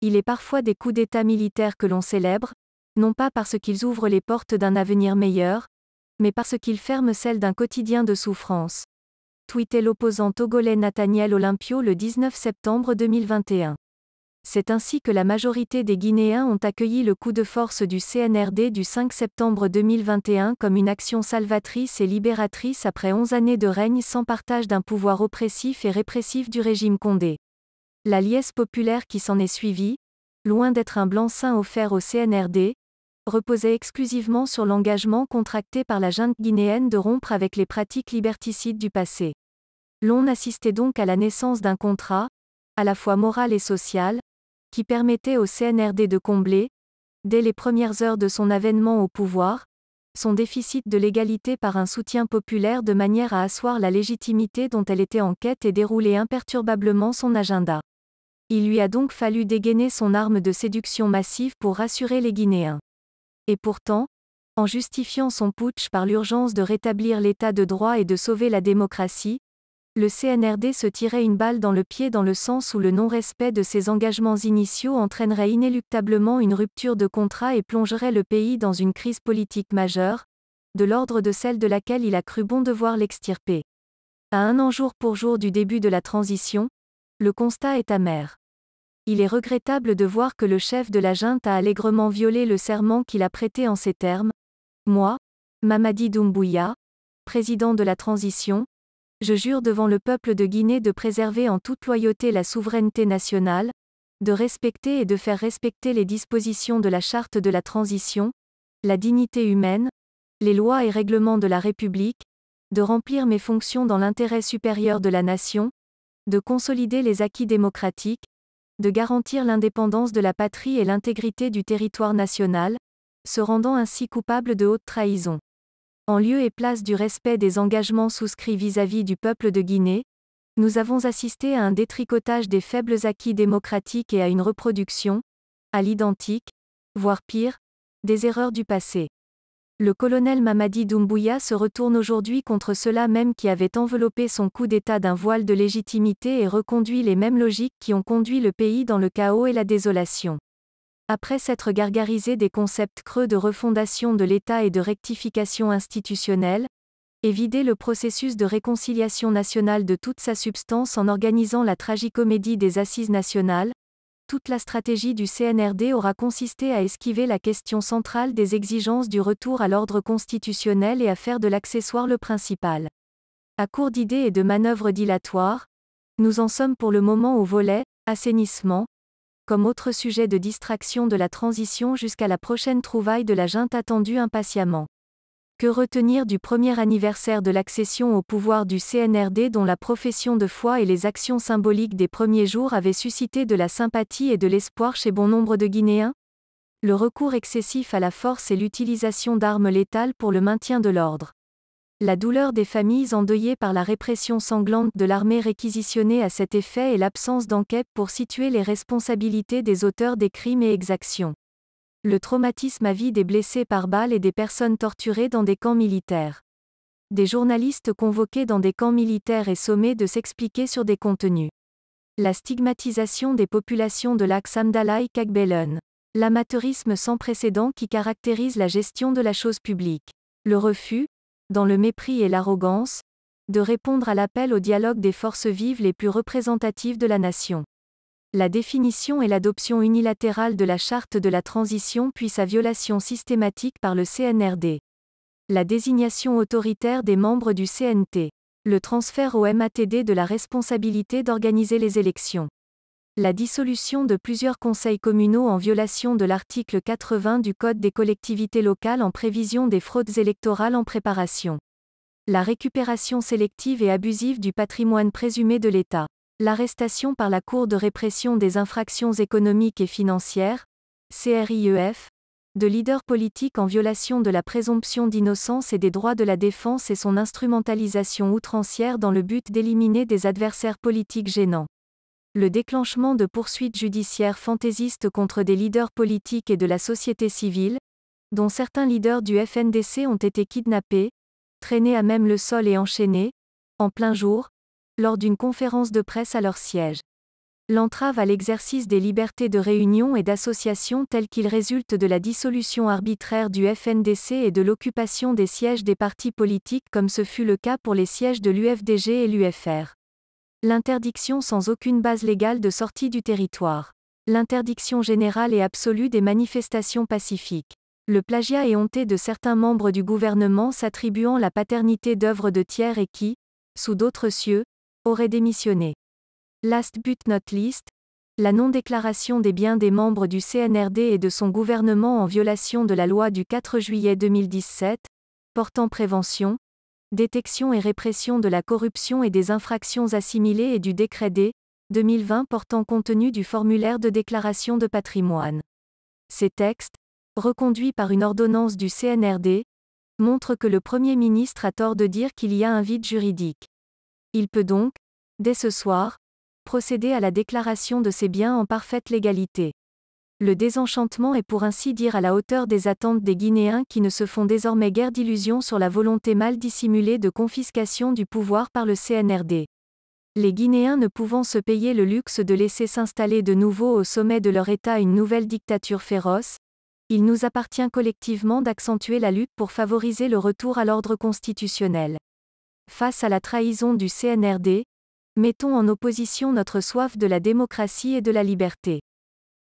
Il est parfois des coups d'État militaires que l'on célèbre, non pas parce qu'ils ouvrent les portes d'un avenir meilleur, mais parce qu'ils ferment celles d'un quotidien de souffrance. Tweetait l'opposant togolais Nathaniel Olympio le 19 septembre 2021. C'est ainsi que la majorité des Guinéens ont accueilli le coup de force du CNRD du 5 septembre 2021 comme une action salvatrice et libératrice après 11 années de règne sans partage d'un pouvoir oppressif et répressif du régime Condé. La liesse populaire qui s'en est suivie, loin d'être un blanc-seing offert au CNRD, reposait exclusivement sur l'engagement contracté par la junte guinéenne de rompre avec les pratiques liberticides du passé. L'on assistait donc à la naissance d'un contrat, à la fois moral et social, qui permettait au CNRD de combler, dès les premières heures de son avènement au pouvoir, son déficit de l'égalité par un soutien populaire de manière à asseoir la légitimité dont elle était en quête et dérouler imperturbablement son agenda. Il lui a donc fallu dégainer son arme de séduction massive pour rassurer les Guinéens. Et pourtant, en justifiant son putsch par l'urgence de rétablir l'état de droit et de sauver la démocratie, le CNRD se tirait une balle dans le pied dans le sens où le non-respect de ses engagements initiaux entraînerait inéluctablement une rupture de contrat et plongerait le pays dans une crise politique majeure, de l'ordre de celle de laquelle il a cru bon devoir l'extirper. À un an jour pour jour du début de la transition, le constat est amer. Il est regrettable de voir que le chef de la junte a allègrement violé le serment qu'il a prêté en ces termes. Moi, Mamadi Doumbouya, président de la transition, je jure devant le peuple de Guinée de préserver en toute loyauté la souveraineté nationale, de respecter et de faire respecter les dispositions de la charte de la transition, la dignité humaine, les lois et règlements de la République, de remplir mes fonctions dans l'intérêt supérieur de la nation, de consolider les acquis démocratiques, de garantir l'indépendance de la patrie et l'intégrité du territoire national, se rendant ainsi coupable de haute trahison. En lieu et place du respect des engagements souscrits vis-à-vis du peuple de Guinée, nous avons assisté à un détricotage des faibles acquis démocratiques et à une reproduction, à l'identique, voire pire, des erreurs du passé. Le colonel Mamadi Doumbouya se retourne aujourd'hui contre cela même qui avait enveloppé son coup d'État d'un voile de légitimité et reconduit les mêmes logiques qui ont conduit le pays dans le chaos et la désolation. Après s'être gargarisé des concepts creux de refondation de l'État et de rectification institutionnelle, et vider le processus de réconciliation nationale de toute sa substance en organisant la tragicomédie des assises nationales, toute la stratégie du CNRD aura consisté à esquiver la question centrale des exigences du retour à l'ordre constitutionnel et à faire de l'accessoire le principal. À court d'idées et de manœuvres dilatoires, nous en sommes pour le moment au volet assainissement, comme autre sujet de distraction de la transition jusqu'à la prochaine trouvaille de la junte attendue impatiemment. Que retenir du premier anniversaire de l'accession au pouvoir du CNRD dont la profession de foi et les actions symboliques des premiers jours avaient suscité de la sympathie et de l'espoir chez bon nombre de Guinéens Le recours excessif à la force et l'utilisation d'armes létales pour le maintien de l'ordre. La douleur des familles endeuillées par la répression sanglante de l'armée réquisitionnée à cet effet et l'absence d'enquête pour situer les responsabilités des auteurs des crimes et exactions. Le traumatisme à vie des blessés par balles et des personnes torturées dans des camps militaires. Des journalistes convoqués dans des camps militaires et sommés de s'expliquer sur des contenus. La stigmatisation des populations de l'axe Amdalaï kagbelen L'amateurisme sans précédent qui caractérise la gestion de la chose publique. Le refus, dans le mépris et l'arrogance, de répondre à l'appel au dialogue des forces vives les plus représentatives de la nation. La définition et l'adoption unilatérale de la charte de la transition puis sa violation systématique par le CNRD. La désignation autoritaire des membres du CNT. Le transfert au MATD de la responsabilité d'organiser les élections. La dissolution de plusieurs conseils communaux en violation de l'article 80 du Code des collectivités locales en prévision des fraudes électorales en préparation. La récupération sélective et abusive du patrimoine présumé de l'État. L'arrestation par la Cour de répression des infractions économiques et financières, CRIEF, de leaders politiques en violation de la présomption d'innocence et des droits de la défense et son instrumentalisation outrancière dans le but d'éliminer des adversaires politiques gênants. Le déclenchement de poursuites judiciaires fantaisistes contre des leaders politiques et de la société civile, dont certains leaders du FNDC ont été kidnappés, traînés à même le sol et enchaînés, en plein jour, lors d'une conférence de presse à leur siège. L'entrave à l'exercice des libertés de réunion et d'association telles qu'il résulte de la dissolution arbitraire du FNDC et de l'occupation des sièges des partis politiques comme ce fut le cas pour les sièges de l'UFDG et l'UFR. L'interdiction sans aucune base légale de sortie du territoire. L'interdiction générale et absolue des manifestations pacifiques. Le plagiat est honté de certains membres du gouvernement s'attribuant la paternité d'œuvres de tiers et qui, sous d'autres cieux, aurait démissionné. Last but not least, la non-déclaration des biens des membres du CNRD et de son gouvernement en violation de la loi du 4 juillet 2017, portant prévention, détection et répression de la corruption et des infractions assimilées et du décret D. 2020 portant contenu du formulaire de déclaration de patrimoine. Ces textes, reconduits par une ordonnance du CNRD, montrent que le Premier ministre a tort de dire qu'il y a un vide juridique. Il peut donc, dès ce soir, procéder à la déclaration de ses biens en parfaite légalité. Le désenchantement est pour ainsi dire à la hauteur des attentes des Guinéens qui ne se font désormais guère d'illusions sur la volonté mal dissimulée de confiscation du pouvoir par le CNRD. Les Guinéens ne pouvant se payer le luxe de laisser s'installer de nouveau au sommet de leur État une nouvelle dictature féroce, il nous appartient collectivement d'accentuer la lutte pour favoriser le retour à l'ordre constitutionnel. Face à la trahison du CNRD, mettons en opposition notre soif de la démocratie et de la liberté.